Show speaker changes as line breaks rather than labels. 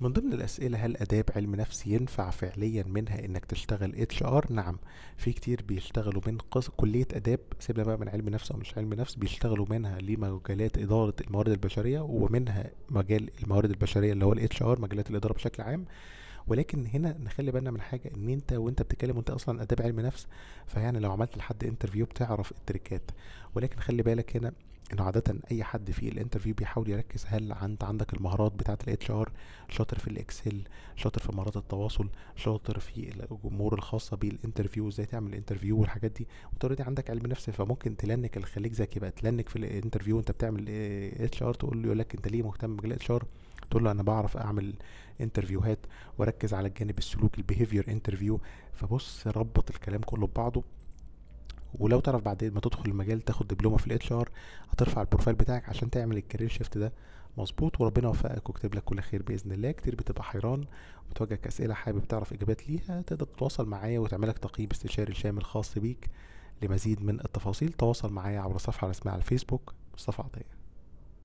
من ضمن الأسئلة هل آداب علم نفس ينفع فعليا منها إنك تشتغل اتش ار؟ نعم في كتير بيشتغلوا من قص... كلية آداب سيبنا بقى من علم نفس أو مش علم نفس بيشتغلوا منها لمجالات إدارة الموارد البشرية ومنها مجال الموارد البشرية اللي هو الاتش ار مجالات الإدارة بشكل عام ولكن هنا نخلي بالنا من حاجة إن أنت وأنت بتتكلم وأنت أصلا آداب علم نفس فيعني لو عملت لحد انترفيو بتعرف التريكات ولكن خلي بالك هنا انه عاده اي حد في الانترفيو بيحاول يركز هل انت عندك المهارات بتاعه الاتش ار شاطر في الاكسل شاطر في مهارات التواصل شاطر في الامور الخاصه بالانترفيو ازاي تعمل الانترفيو والحاجات دي وانت اوريدي عندك علم نفس فممكن تلنك الخليج ذكي بقى تلنك في الانترفيو وانت بتعمل اتش آه، ار تقول له يقول لك انت ليه مهتم بالاتش ار تقول له انا بعرف اعمل انترفيوهات واركز على الجانب السلوكي البيهيفير انترفيو فبص ربط الكلام كله ببعضه ولو تعرف بعد ما تدخل المجال تاخد دبلومه في الاتش ار هترفع البروفايل بتاعك عشان تعمل الكارير شيفت ده مظبوط وربنا يوفقك ويكتب لك كل خير باذن الله كتير بتبقى حيران وتواجهك اسئله حابب تعرف اجابات ليها تقدر تتواصل معايا وتعملك تقييم استشاري شامل خاص بيك لمزيد من التفاصيل تواصل معايا عبر الصفحه الرسميه على الفيسبوك مصطفى عطيه